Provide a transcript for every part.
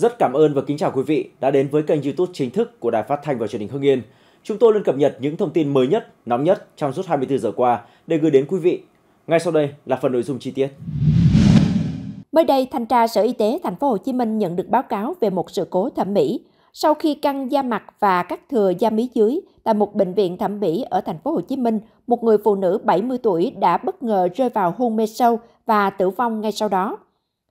Rất cảm ơn và kính chào quý vị đã đến với kênh YouTube chính thức của Đài Phát thanh và Truyền hình Hưng Yên. Chúng tôi luôn cập nhật những thông tin mới nhất, nóng nhất trong suốt 24 giờ qua để gửi đến quý vị. Ngay sau đây là phần nội dung chi tiết. Mới đây, thanh tra Sở Y tế thành phố Hồ Chí Minh nhận được báo cáo về một sự cố thẩm mỹ sau khi căng da mặt và cắt thừa da mí dưới tại một bệnh viện thẩm mỹ ở thành phố Hồ Chí Minh, một người phụ nữ 70 tuổi đã bất ngờ rơi vào hôn mê sâu và tử vong ngay sau đó.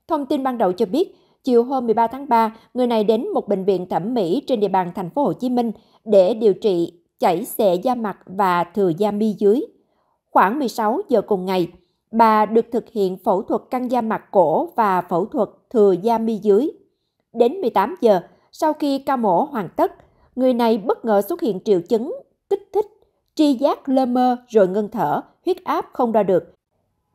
Thông tin ban đầu cho biết, chiều hôm 13 tháng 3, người này đến một bệnh viện thẩm mỹ trên địa bàn thành phố Hồ Chí Minh để điều trị chảy xệ da mặt và thừa da mi dưới. Khoảng 16 giờ cùng ngày, bà được thực hiện phẫu thuật căng da mặt cổ và phẫu thuật thừa da mi dưới. Đến 18 giờ, sau khi ca mổ hoàn tất, người này bất ngờ xuất hiện triệu chứng kích thích, tri giác lơ mơ rồi ngưng thở, huyết áp không đo được,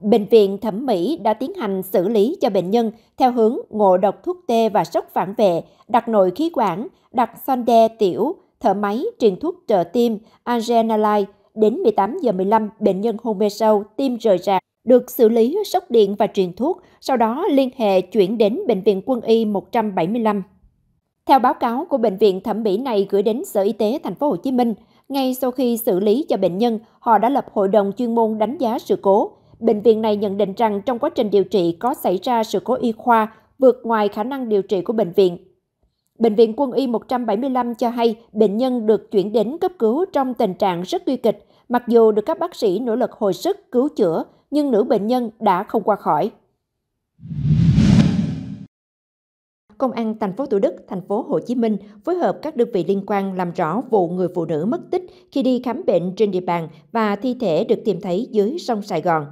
bệnh viện thẩm mỹ đã tiến hành xử lý cho bệnh nhân theo hướng ngộ độc thuốc tê và sốc phản vệ, đặt nội khí quản, đặt sonde tiểu, thở máy, truyền thuốc trợ tim, Angenalite. Đến 18 giờ 15, bệnh nhân hôn mê sâu, tim rời rạc, được xử lý sốc điện và truyền thuốc, sau đó liên hệ chuyển đến Bệnh viện Quân y 175. Theo báo cáo của bệnh viện thẩm mỹ này gửi đến Sở Y tế Thành phố Hồ Chí Minh, ngay sau khi xử lý cho bệnh nhân, họ đã lập hội đồng chuyên môn đánh giá sự cố. Bệnh viện này nhận định rằng trong quá trình điều trị có xảy ra sự cố y khoa vượt ngoài khả năng điều trị của bệnh viện. Bệnh viện Quân y 175 cho hay bệnh nhân được chuyển đến cấp cứu trong tình trạng rất nguy kịch, mặc dù được các bác sĩ nỗ lực hồi sức cứu chữa, nhưng nữ bệnh nhân đã không qua khỏi. Công an thành phố Thủ Đức, thành phố Hồ Chí Minh phối hợp các đơn vị liên quan làm rõ vụ người phụ nữ mất tích khi đi khám bệnh trên địa bàn và thi thể được tìm thấy dưới sông Sài Gòn.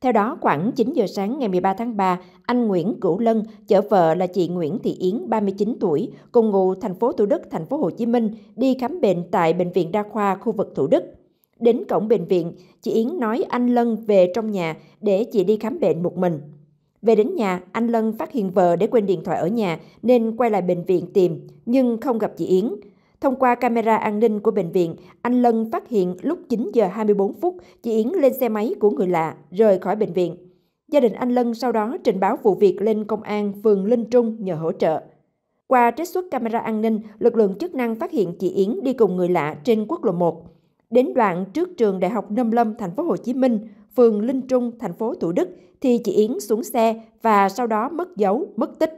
Theo đó, khoảng 9 giờ sáng ngày 13 tháng 3, anh Nguyễn Cửu Lân chở vợ là chị Nguyễn Thị Yến, 39 tuổi, cùng ngụ thành phố Thủ Đức, thành phố Hồ Chí Minh, đi khám bệnh tại bệnh viện đa khoa khu vực Thủ Đức. Đến cổng bệnh viện, chị Yến nói anh Lân về trong nhà để chị đi khám bệnh một mình. Về đến nhà, anh Lân phát hiện vợ để quên điện thoại ở nhà nên quay lại bệnh viện tìm, nhưng không gặp chị Yến. Thông qua camera an ninh của bệnh viện, anh Lân phát hiện lúc 9 giờ 24 phút, chị Yến lên xe máy của người lạ, rời khỏi bệnh viện. Gia đình anh Lân sau đó trình báo vụ việc lên công an phường Linh Trung nhờ hỗ trợ. Qua trích xuất camera an ninh, lực lượng chức năng phát hiện chị Yến đi cùng người lạ trên quốc lộ 1. Đến đoạn trước trường Đại học Nâm Lâm, thành phố Hồ Chí Minh, phường Linh Trung, thành phố Thủ Đức thì chị Yến xuống xe và sau đó mất dấu, mất tích.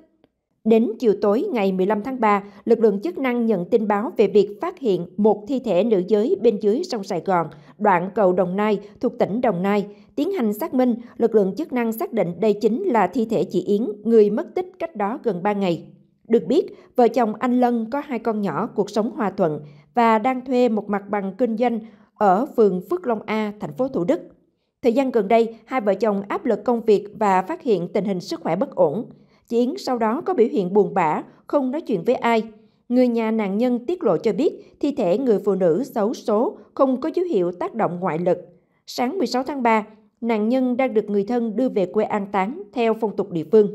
Đến chiều tối ngày 15 tháng 3, lực lượng chức năng nhận tin báo về việc phát hiện một thi thể nữ giới bên dưới sông Sài Gòn, đoạn cầu Đồng Nai thuộc tỉnh Đồng Nai. Tiến hành xác minh, lực lượng chức năng xác định đây chính là thi thể chị Yến, người mất tích cách đó gần 3 ngày. Được biết, vợ chồng anh Lân có hai con nhỏ cuộc sống hòa thuận và đang thuê một mặt bằng kinh doanh ở phường Phước Long A, thành phố Thủ Đức. Thời gian gần đây, hai vợ chồng áp lực công việc và phát hiện tình hình sức khỏe bất ổn. Chiến sau đó có biểu hiện buồn bã, không nói chuyện với ai. Người nhà nạn nhân tiết lộ cho biết thi thể người phụ nữ xấu số, không có dấu hiệu tác động ngoại lực. Sáng 16 tháng 3, nạn nhân đang được người thân đưa về quê an táng theo phong tục địa phương.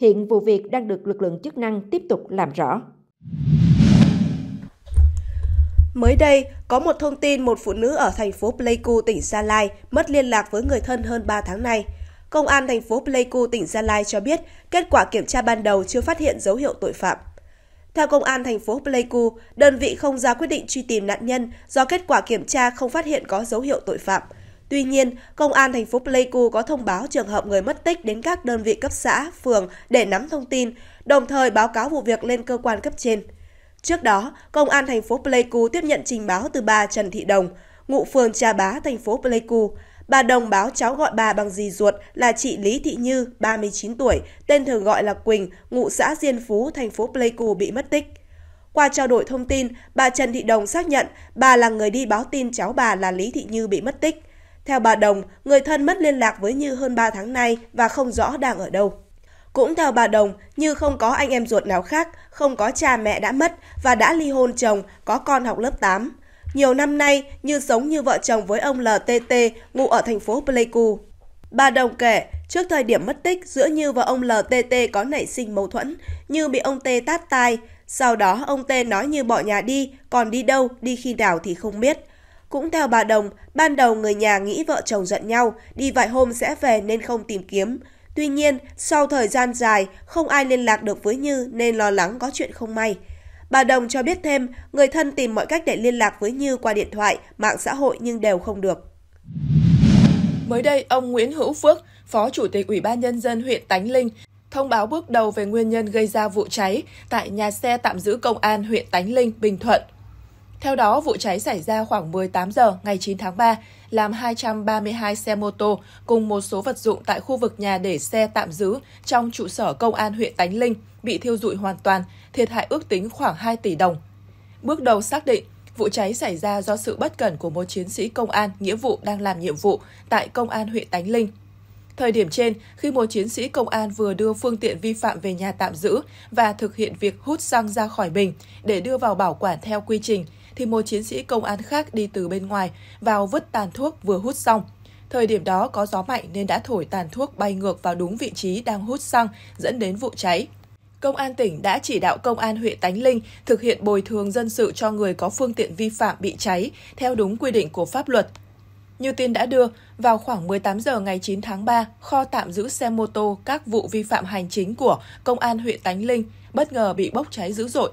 Hiện vụ việc đang được lực lượng chức năng tiếp tục làm rõ. Mới đây, có một thông tin một phụ nữ ở thành phố Pleiku, tỉnh Gia Lai mất liên lạc với người thân hơn 3 tháng nay. Công an thành phố Pleiku, tỉnh Gia Lai cho biết kết quả kiểm tra ban đầu chưa phát hiện dấu hiệu tội phạm. Theo Công an thành phố Pleiku, đơn vị không ra quyết định truy tìm nạn nhân do kết quả kiểm tra không phát hiện có dấu hiệu tội phạm. Tuy nhiên, Công an thành phố Pleiku có thông báo trường hợp người mất tích đến các đơn vị cấp xã, phường để nắm thông tin, đồng thời báo cáo vụ việc lên cơ quan cấp trên. Trước đó, Công an thành phố Pleiku tiếp nhận trình báo từ bà Trần Thị Đồng, ngụ phường Trà Bá, thành phố Pleiku. Bà Đồng báo cháu gọi bà bằng dì ruột là chị Lý Thị Như, 39 tuổi, tên thường gọi là Quỳnh, ngụ xã Diên Phú, thành phố Pleiku bị mất tích. Qua trao đổi thông tin, bà Trần Thị Đồng xác nhận bà là người đi báo tin cháu bà là Lý Thị Như bị mất tích. Theo bà Đồng, người thân mất liên lạc với Như hơn 3 tháng nay và không rõ đang ở đâu. Cũng theo bà Đồng, Như không có anh em ruột nào khác, không có cha mẹ đã mất và đã ly hôn chồng, có con học lớp 8. Nhiều năm nay, như sống như vợ chồng với ông LTT, ngụ ở thành phố Pleiku. Bà Đồng kể, trước thời điểm mất tích, giữa Như và ông LTT có nảy sinh mâu thuẫn, Như bị ông T tát tai. Sau đó, ông T nói Như bỏ nhà đi, còn đi đâu, đi khi nào thì không biết. Cũng theo bà Đồng, ban đầu người nhà nghĩ vợ chồng giận nhau, đi vài hôm sẽ về nên không tìm kiếm. Tuy nhiên, sau thời gian dài, không ai liên lạc được với Như nên lo lắng có chuyện không may. Bà Đồng cho biết thêm, người thân tìm mọi cách để liên lạc với Như qua điện thoại, mạng xã hội nhưng đều không được. Mới đây, ông Nguyễn Hữu Phước, Phó Chủ tịch Ủy ban Nhân dân huyện Tánh Linh, thông báo bước đầu về nguyên nhân gây ra vụ cháy tại nhà xe tạm giữ công an huyện Tánh Linh, Bình Thuận. Theo đó, vụ cháy xảy ra khoảng 18 giờ ngày 9 tháng 3 làm 232 xe mô tô cùng một số vật dụng tại khu vực nhà để xe tạm giữ trong trụ sở công an huyện Tánh Linh bị thiêu dụi hoàn toàn, thiệt hại ước tính khoảng 2 tỷ đồng. Bước đầu xác định, vụ cháy xảy ra do sự bất cẩn của một chiến sĩ công an nghĩa vụ đang làm nhiệm vụ tại công an huyện Tánh Linh. Thời điểm trên, khi một chiến sĩ công an vừa đưa phương tiện vi phạm về nhà tạm giữ và thực hiện việc hút xăng ra khỏi bình để đưa vào bảo quản theo quy trình, thì một chiến sĩ công an khác đi từ bên ngoài vào vứt tàn thuốc vừa hút xong. Thời điểm đó có gió mạnh nên đã thổi tàn thuốc bay ngược vào đúng vị trí đang hút xăng dẫn đến vụ cháy. Công an tỉnh đã chỉ đạo Công an huyện Tánh Linh thực hiện bồi thường dân sự cho người có phương tiện vi phạm bị cháy theo đúng quy định của pháp luật. Như tin đã đưa, vào khoảng 18 giờ ngày 9 tháng 3, kho tạm giữ xe mô tô các vụ vi phạm hành chính của Công an huyện Tánh Linh bất ngờ bị bốc cháy dữ dội.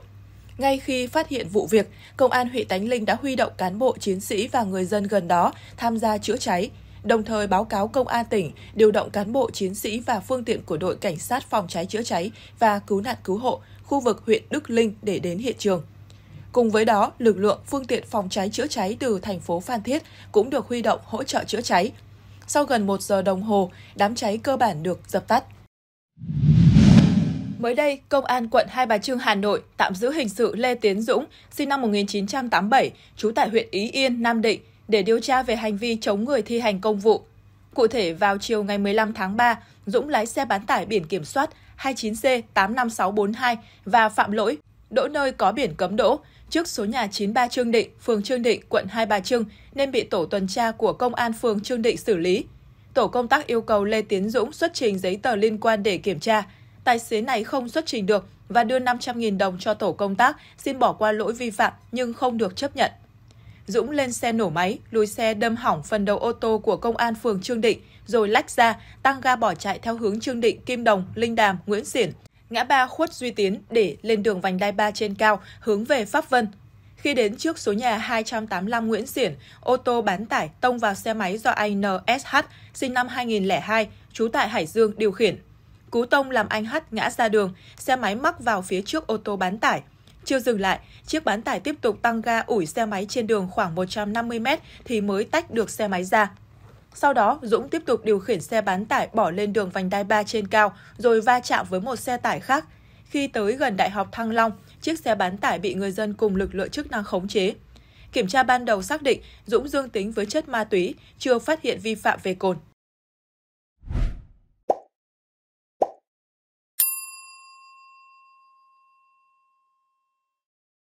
Ngay khi phát hiện vụ việc, Công an huyện Tánh Linh đã huy động cán bộ, chiến sĩ và người dân gần đó tham gia chữa cháy, đồng thời báo cáo Công an tỉnh điều động cán bộ, chiến sĩ và phương tiện của đội Cảnh sát phòng cháy chữa cháy và cứu nạn cứu hộ khu vực huyện Đức Linh để đến hiện trường. Cùng với đó, lực lượng phương tiện phòng cháy chữa cháy từ thành phố Phan Thiết cũng được huy động hỗ trợ chữa cháy. Sau gần 1 giờ đồng hồ, đám cháy cơ bản được dập tắt. Mới đây, Công an quận Hai Bà Trưng, Hà Nội tạm giữ hình sự Lê Tiến Dũng, sinh năm 1987, trú tại huyện Ý Yên, Nam Định, để điều tra về hành vi chống người thi hành công vụ. Cụ thể, vào chiều ngày 15 tháng 3, Dũng lái xe bán tải biển kiểm soát 29C85642 và phạm lỗi đỗ nơi có biển cấm đỗ trước số nhà 93 Trương Định, phường Trương Định, quận Hai Bà Trưng nên bị tổ tuần tra của công an phường Trương Định xử lý. Tổ công tác yêu cầu Lê Tiến Dũng xuất trình giấy tờ liên quan để kiểm tra tài xế này không xuất trình được và đưa 500.000 đồng cho tổ công tác xin bỏ qua lỗi vi phạm nhưng không được chấp nhận. Dũng lên xe nổ máy, lùi xe đâm hỏng phần đầu ô tô của công an phường Trương Định, rồi lách ra, tăng ga bỏ chạy theo hướng Trương Định, Kim Đồng, Linh Đàm, Nguyễn Xiển, ngã ba khuất Duy Tiến để lên đường vành đai 3 trên cao, hướng về Pháp Vân. Khi đến trước số nhà 285 Nguyễn Xiển, ô tô bán tải tông vào xe máy do anh NSH, sinh năm 2002, trú tại Hải Dương, điều khiển. Cú tông làm anh hát ngã ra đường, xe máy mắc vào phía trước ô tô bán tải. Chưa dừng lại, chiếc bán tải tiếp tục tăng ga ủi xe máy trên đường khoảng 150 m thì mới tách được xe máy ra. Sau đó, Dũng tiếp tục điều khiển xe bán tải bỏ lên đường vành đai 3 trên cao, rồi va chạm với một xe tải khác. Khi tới gần Đại học Thăng Long, chiếc xe bán tải bị người dân cùng lực lượng chức năng khống chế. Kiểm tra ban đầu xác định Dũng dương tính với chất ma túy, chưa phát hiện vi phạm về cồn.